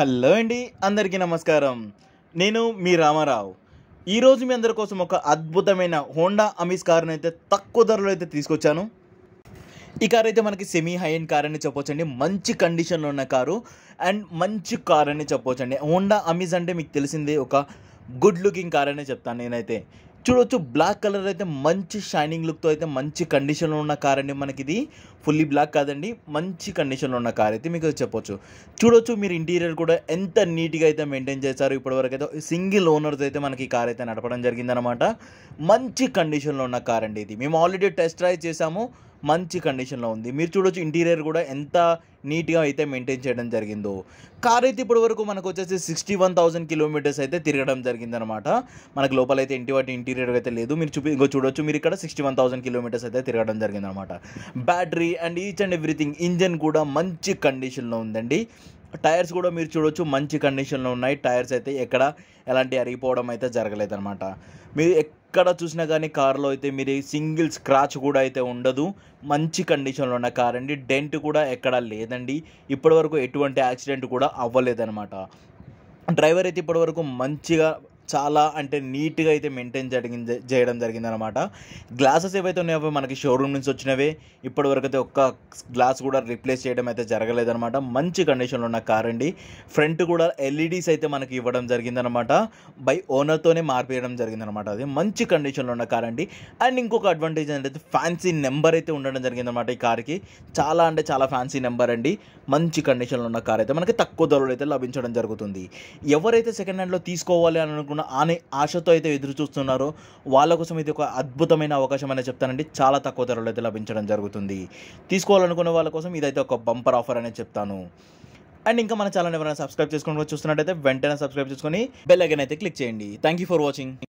hello అండి అందరికీ నమస్కారం నేను మీ రామారావు ఈరోజు మీ అందరి కోసం ఒక అద్భుతమైన హోండా అమీస్ కారును అయితే తక్కువ ధరలో అయితే తీసుకొచ్చాను ఈ కార్ అయితే మనకి సెమీ హై అండ్ కార్ అని చెప్పొచ్చండి మంచి కండిషన్లో ఉన్న కారు అండ్ మంచి కార్ అని చెప్పొచ్చండి హోండా అమీజ్ అంటే మీకు తెలిసిందే ఒక గుడ్ లుకింగ్ కార్ అనే చెప్తాను నేనైతే చూడొచ్చు బ్లాక్ కలర్ అయితే మంచి షైనింగ్ లుక్తో అయితే మంచి కండిషన్లో ఉన్న కార్ అండి మనకి ఇది ఫుల్లీ బ్లాక్ కాదండి మంచి కండిషన్లో ఉన్న కార్ అయితే మీకు చెప్పొచ్చు చూడొచ్చు మీరు ఇంటీరియర్ కూడా ఎంత నీట్గా అయితే మెయింటైన్ చేస్తారు ఇప్పటివరకు అయితే సింగిల్ ఓనర్తో అయితే మనకి కార్ అయితే నడపడం జరిగిందనమాట మంచి కండిషన్లో ఉన్న కార్ అండి ఇది మేము ఆల్రెడీ టెస్ట్ డ్రైవ్ చేసాము మంచి కండిషన్లో ఉంది మీరు చూడొచ్చు ఇంటీరియర్ కూడా ఎంత నీట్గా అయితే మెయింటైన్ చేయడం జరిగిందో కార్ అయితే ఇప్పటి వరకు మనకు వచ్చేసి సిక్స్టీ వన్ థౌసండ్ కిలోమీటర్స్ అయితే తిరగడం జరిగిందనమాట మనకు లోపలైతే ఇంటి వాటి ఇంటీరియర్ అయితే లేదు మీరు చూపి ఇంకో చూడొచ్చు మీరు ఇక్కడ సిక్స్టీ వన్ థౌసండ్ కిలోమీటర్స్ అయితే తిరగడం జరిగిందనమాట battery and each and everything engine కూడా మంచి కండిషన్లో ఉందండి టైర్స్ కూడా మీరు చూడొచ్చు మంచి కండిషన్లో ఉన్నాయి టైర్స్ అయితే ఎక్కడ ఎలాంటి అరిగిపోవడం అయితే జరగలేదు అనమాట మీరు ఎక్కడ చూసినా కానీ కారులో అయితే మీరు సింగిల్ స్క్రాచ్ కూడా అయితే ఉండదు మంచి కండిషన్లో ఉన్న కార్ అండి డెంట్ కూడా ఎక్కడ లేదండి ఇప్పటివరకు ఎటువంటి యాక్సిడెంట్ కూడా అవ్వలేదన్నమాట డ్రైవర్ అయితే ఇప్పటివరకు మంచిగా చాలా అంటే నీట్గా అయితే మెయింటైన్ జరిగింది చేయడం జరిగిందనమాట గ్లాసెస్ ఏవైతే ఉన్నాయో మనకి షోరూమ్ నుంచి వచ్చినవే ఇప్పటి వరకు అయితే ఒక్క గ్లాస్ కూడా రీప్లేస్ చేయడం అయితే జరగలేదనమాట మంచి కండిషన్లో ఉన్న కార్ అండి ఫ్రంట్ కూడా ఎల్ఈడీస్ అయితే మనకి ఇవ్వడం జరిగిందనమాట బై ఓనర్తోనే మార్పేయడం జరిగిందనమాట అది మంచి కండిషన్లో ఉన్న కార్ అండి అండ్ ఇంకొక అడ్వాంటేజ్ ఏంటంటే ఫ్యాన్సీ నెంబర్ అయితే ఉండడం జరిగిందనమాట ఈ కార్కి చాలా అంటే చాలా ఫ్యాన్సీ నెంబర్ అండి మంచి కండిషన్లో ఉన్న కార్ అయితే మనకి తక్కువ ధరలో అయితే లభించడం జరుగుతుంది ఎవరైతే సెకండ్ హ్యాండ్లో తీసుకోవాలి అని అనుకున్న చేస్తాను అనే ఆశతో అయితే ఎదురు చూస్తున్నారో వాళ్ళ కోసం ఇది ఒక అద్భుతమైన అవకాశం అనే చెప్తానండి చాలా తక్కువ ధరలో అయితే లభించడం జరుగుతుంది తీసుకోవాలనుకునే వాళ్ళ కోసం ఇదైతే ఒక బంపర్ ఆఫర్ అనే చెప్తాను అండ్ ఇంకా మన ఛానల్ ఎవరైనా సబ్స్క్రైబ్ చేసుకుని చూస్తున్నట్టయితే వెంటనే సబ్స్క్రైబ్ చేసుకొని బెల్ ఐకన్ అయితే క్లిక్ చేయండి థ్యాంక్ యూ ఫర్ వాచింగ్